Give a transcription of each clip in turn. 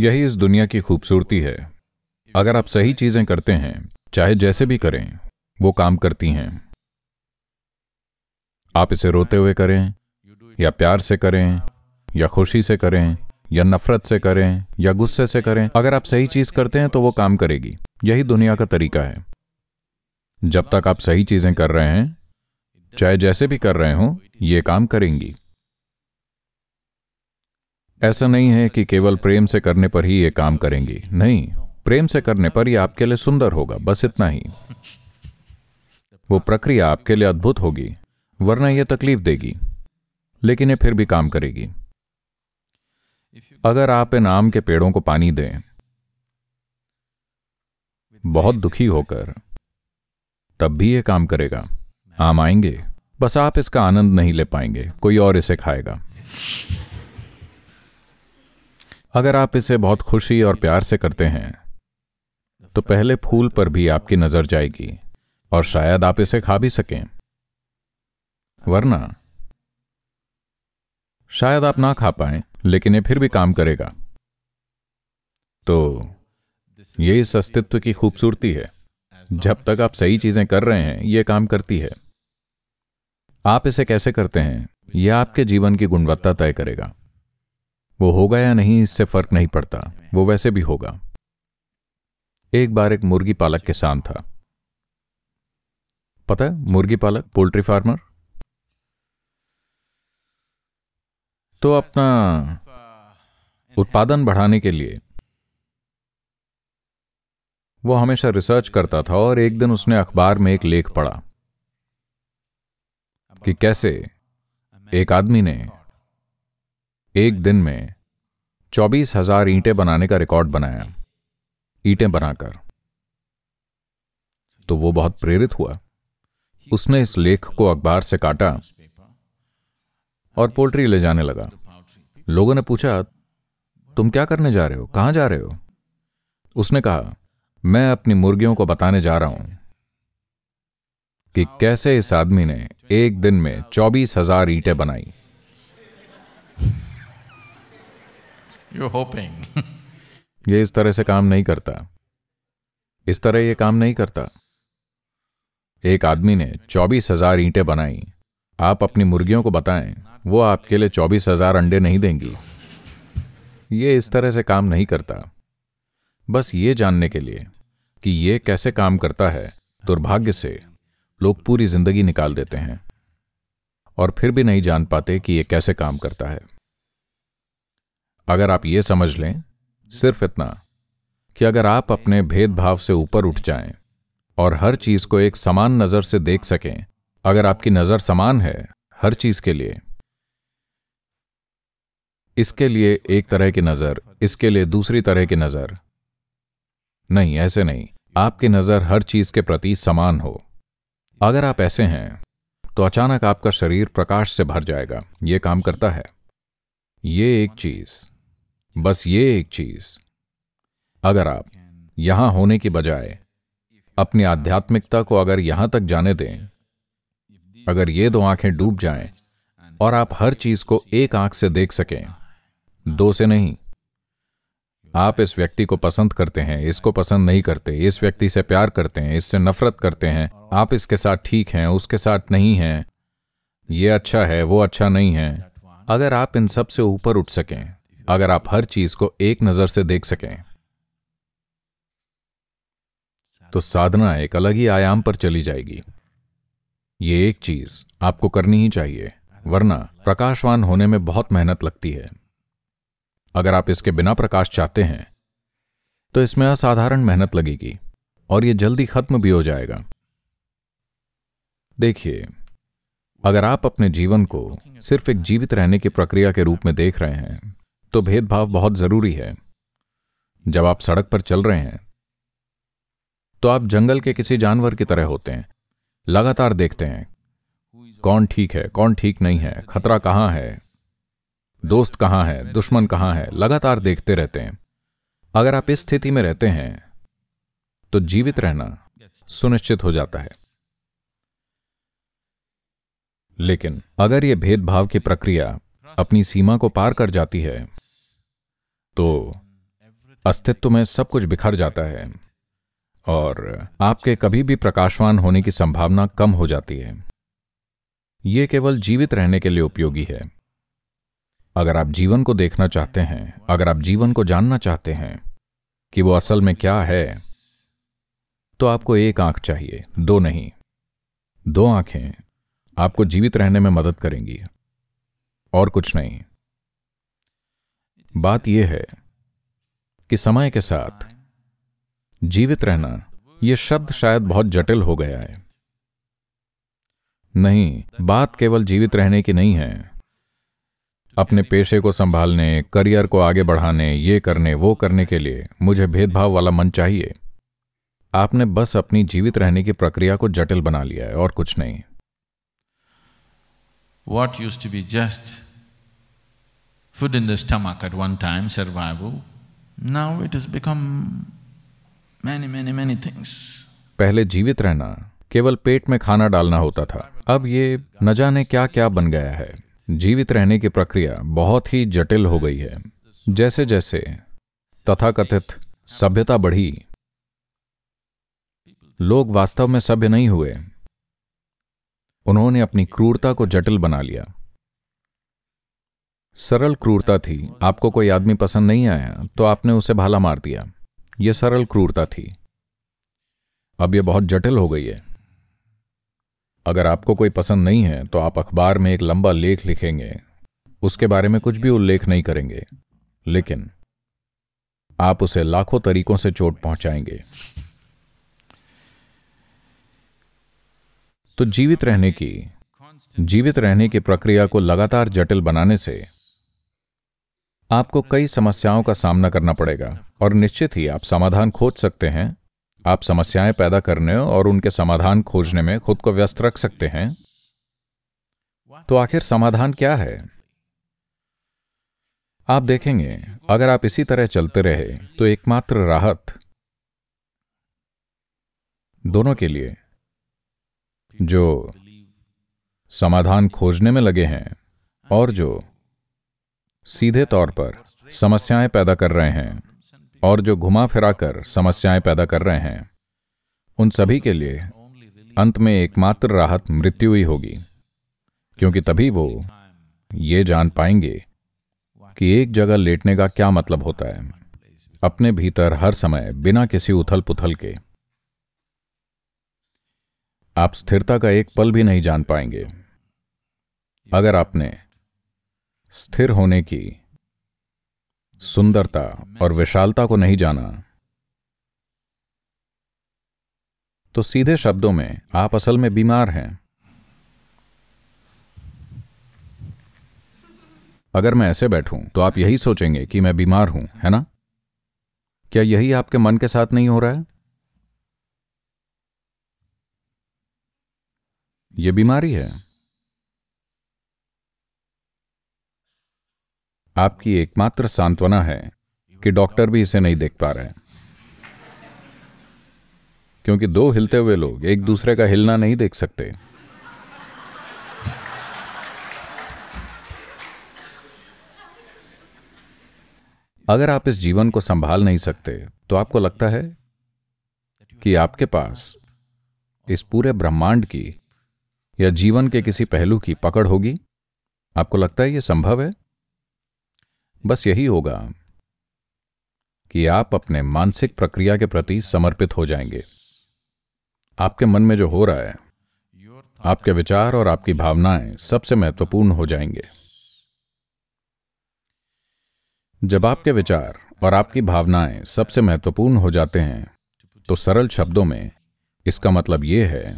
यही इस दुनिया की खूबसूरती है अगर आप सही चीजें करते हैं चाहे जैसे भी करें वो काम करती हैं आप इसे रोते हुए करें या प्यार से करें या खुशी से करें या नफरत से करें या गुस्से से करें अगर आप सही चीज करते हैं तो वो काम करेगी यही दुनिया का तरीका है जब तक आप सही चीजें कर रहे हैं चाहे जैसे भी कर रहे हो ये काम करेंगी ऐसा नहीं है कि केवल प्रेम से करने पर ही ये काम करेंगी नहीं प्रेम से करने पर यह आपके लिए सुंदर होगा बस इतना ही वो प्रक्रिया आपके लिए अद्भुत होगी वरना यह तकलीफ देगी लेकिन यह फिर भी काम करेगी अगर आप इन आम के पेड़ों को पानी दें बहुत दुखी होकर तब भी यह काम करेगा आम आएंगे बस आप इसका आनंद नहीं ले पाएंगे कोई और इसे खाएगा अगर आप इसे बहुत खुशी और प्यार से करते हैं तो पहले फूल पर भी आपकी नजर जाएगी और शायद आप इसे खा भी सकें वरना शायद आप ना खा पाए लेकिन ये फिर भी काम करेगा तो ये इस अस्तित्व की खूबसूरती है जब तक आप सही चीजें कर रहे हैं यह काम करती है आप इसे कैसे करते हैं यह आपके जीवन की गुणवत्ता तय करेगा वो होगा या नहीं इससे फर्क नहीं पड़ता वो वैसे भी होगा एक बार एक मुर्गी पालक किसान था पता है मुर्गी पालक पोल्ट्री फार्मर तो अपना उत्पादन बढ़ाने के लिए वो हमेशा रिसर्च करता था और एक दिन उसने अखबार में एक लेख पढ़ा कि कैसे एक आदमी ने एक दिन में चौबीस हजार ईंटें बनाने का रिकॉर्ड बनाया ईंटें बनाकर तो वो बहुत प्रेरित हुआ उसने इस लेख को अखबार से काटा और पोल्ट्री ले जाने लगा लोगों ने पूछा तुम क्या करने जा रहे हो कहां जा रहे हो उसने कहा मैं अपनी मुर्गियों को बताने जा रहा हूं कि कैसे इस आदमी ने एक दिन में चौबीस हजार ईंटें बनाई यू होपिंग ये इस तरह से काम नहीं करता इस तरह ये काम नहीं करता एक आदमी ने चौबीस हजार ईंटें बनाई आप अपनी मुर्गियों को बताएं वो आपके लिए चौबीस हजार अंडे नहीं देंगी ये इस तरह से काम नहीं करता बस ये जानने के लिए कि ये कैसे काम करता है दुर्भाग्य से लोग पूरी जिंदगी निकाल देते हैं और फिर भी नहीं जान पाते कि ये कैसे काम करता है अगर आप ये समझ लें सिर्फ इतना कि अगर आप अपने भेदभाव से ऊपर उठ जाएं और हर चीज को एक समान नजर से देख सकें अगर आपकी नजर समान है हर चीज के लिए इसके लिए एक तरह की नजर इसके लिए दूसरी तरह की नजर नहीं ऐसे नहीं आपकी नजर हर चीज के प्रति समान हो अगर आप ऐसे हैं तो अचानक आपका शरीर प्रकाश से भर जाएगा यह काम करता है ये एक चीज बस ये एक चीज अगर आप यहां होने के बजाय अपनी आध्यात्मिकता को अगर यहां तक जाने दें अगर ये दो आंखें डूब जाएं और आप हर चीज को एक आंख से देख सकें दो से नहीं आप इस व्यक्ति को पसंद करते हैं इसको पसंद नहीं करते इस व्यक्ति से प्यार करते हैं इससे नफरत करते हैं आप इसके साथ ठीक हैं उसके साथ नहीं हैं ये अच्छा है वो अच्छा नहीं है अगर आप इन सब से ऊपर उठ सकें अगर आप हर चीज को एक नजर से देख सकें तो साधना एक अलग ही आयाम पर चली जाएगी ये एक चीज आपको करनी ही चाहिए वरना प्रकाशवान होने में बहुत मेहनत लगती है अगर आप इसके बिना प्रकाश चाहते हैं तो इसमें असाधारण मेहनत लगेगी और यह जल्दी खत्म भी हो जाएगा देखिए अगर आप अपने जीवन को सिर्फ एक जीवित रहने की प्रक्रिया के रूप में देख रहे हैं तो भेदभाव बहुत जरूरी है जब आप सड़क पर चल रहे हैं तो आप जंगल के किसी जानवर की तरह होते हैं लगातार देखते हैं कौन ठीक है कौन ठीक नहीं है खतरा कहां है दोस्त कहां है दुश्मन कहां है लगातार देखते रहते हैं अगर आप इस स्थिति में रहते हैं तो जीवित रहना सुनिश्चित हो जाता है लेकिन अगर यह भेदभाव की प्रक्रिया अपनी सीमा को पार कर जाती है तो अस्तित्व में सब कुछ बिखर जाता है और आपके कभी भी प्रकाशवान होने की संभावना कम हो जाती है यह केवल जीवित रहने के लिए उपयोगी है अगर आप जीवन को देखना चाहते हैं अगर आप जीवन को जानना चाहते हैं कि वो असल में क्या है तो आपको एक आंख चाहिए दो नहीं दो आंखें आपको जीवित रहने में मदद करेंगी और कुछ नहीं बात यह है कि समय के साथ जीवित रहना यह शब्द शायद बहुत जटिल हो गया है नहीं बात केवल जीवित रहने की नहीं है अपने पेशे को संभालने करियर को आगे बढ़ाने ये करने वो करने के लिए मुझे भेदभाव वाला मन चाहिए आपने बस अपनी जीवित रहने की प्रक्रिया को जटिल बना लिया है और कुछ नहीं what used to be just food in the stomach at one time, survival, now it has become many, many, many things. पहले जीवित रहना केवल पेट में खाना डालना होता था अब ये न जाने क्या क्या बन गया है जीवित रहने की प्रक्रिया बहुत ही जटिल हो गई है जैसे जैसे तथाकथित सभ्यता बढ़ी लोग वास्तव में सभ्य नहीं हुए उन्होंने अपनी क्रूरता को जटिल बना लिया सरल क्रूरता थी आपको कोई आदमी पसंद नहीं आया तो आपने उसे भाला मार दिया यह सरल क्रूरता थी अब यह बहुत जटिल हो गई है अगर आपको कोई पसंद नहीं है तो आप अखबार में एक लंबा लेख लिखेंगे उसके बारे में कुछ भी उल्लेख नहीं करेंगे लेकिन आप उसे लाखों तरीकों से चोट पहुंचाएंगे तो जीवित रहने की जीवित रहने की प्रक्रिया को लगातार जटिल बनाने से आपको कई समस्याओं का सामना करना पड़ेगा और निश्चित ही आप समाधान खोज सकते हैं आप समस्याएं पैदा करने और उनके समाधान खोजने में खुद को व्यस्त रख सकते हैं तो आखिर समाधान क्या है आप देखेंगे अगर आप इसी तरह चलते रहे तो एकमात्र राहत दोनों के लिए जो समाधान खोजने में लगे हैं और जो सीधे तौर पर समस्याएं पैदा कर रहे हैं और जो घुमा फिराकर समस्याएं पैदा कर रहे हैं उन सभी के लिए अंत में एकमात्र राहत मृत्यु ही होगी क्योंकि तभी वो ये जान पाएंगे कि एक जगह लेटने का क्या मतलब होता है अपने भीतर हर समय बिना किसी उथल पुथल के आप स्थिरता का एक पल भी नहीं जान पाएंगे अगर आपने स्थिर होने की सुंदरता और विशालता को नहीं जाना तो सीधे शब्दों में आप असल में बीमार हैं अगर मैं ऐसे बैठूं तो आप यही सोचेंगे कि मैं बीमार हूं है ना क्या यही आपके मन के साथ नहीं हो रहा है ये बीमारी है आपकी एकमात्र सांत्वना है कि डॉक्टर भी इसे नहीं देख पा रहे क्योंकि दो हिलते हुए लोग एक दूसरे का हिलना नहीं देख सकते अगर आप इस जीवन को संभाल नहीं सकते तो आपको लगता है कि आपके पास इस पूरे ब्रह्मांड की या जीवन के किसी पहलू की पकड़ होगी आपको लगता है यह संभव है बस यही होगा कि आप अपने मानसिक प्रक्रिया के प्रति समर्पित हो जाएंगे आपके मन में जो हो रहा है आपके विचार और आपकी भावनाएं सबसे महत्वपूर्ण हो जाएंगे जब आपके विचार और आपकी भावनाएं सबसे महत्वपूर्ण हो जाते हैं तो सरल शब्दों में इसका मतलब यह है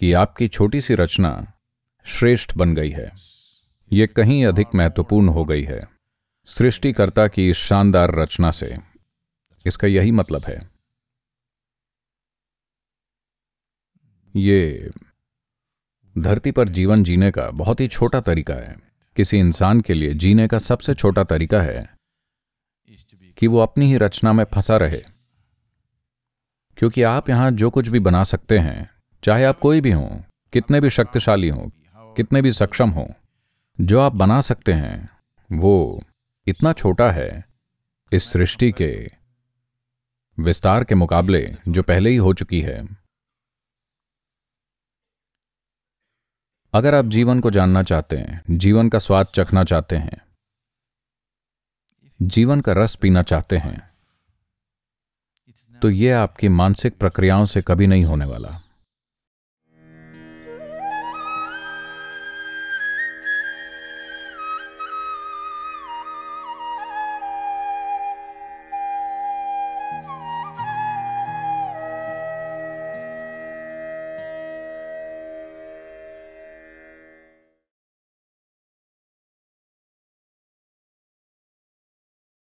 कि आपकी छोटी सी रचना श्रेष्ठ बन गई है यह कहीं अधिक महत्वपूर्ण हो गई है सृष्टिकर्ता की इस शानदार रचना से इसका यही मतलब है ये धरती पर जीवन जीने का बहुत ही छोटा तरीका है किसी इंसान के लिए जीने का सबसे छोटा तरीका है कि वो अपनी ही रचना में फंसा रहे क्योंकि आप यहां जो कुछ भी बना सकते हैं चाहे आप कोई भी हों कितने भी शक्तिशाली हों कितने भी सक्षम हों जो आप बना सकते हैं वो इतना छोटा है इस सृष्टि के विस्तार के मुकाबले जो पहले ही हो चुकी है अगर आप जीवन को जानना चाहते हैं जीवन का स्वाद चखना चाहते हैं जीवन का रस पीना चाहते हैं तो यह आपकी मानसिक प्रक्रियाओं से कभी नहीं होने वाला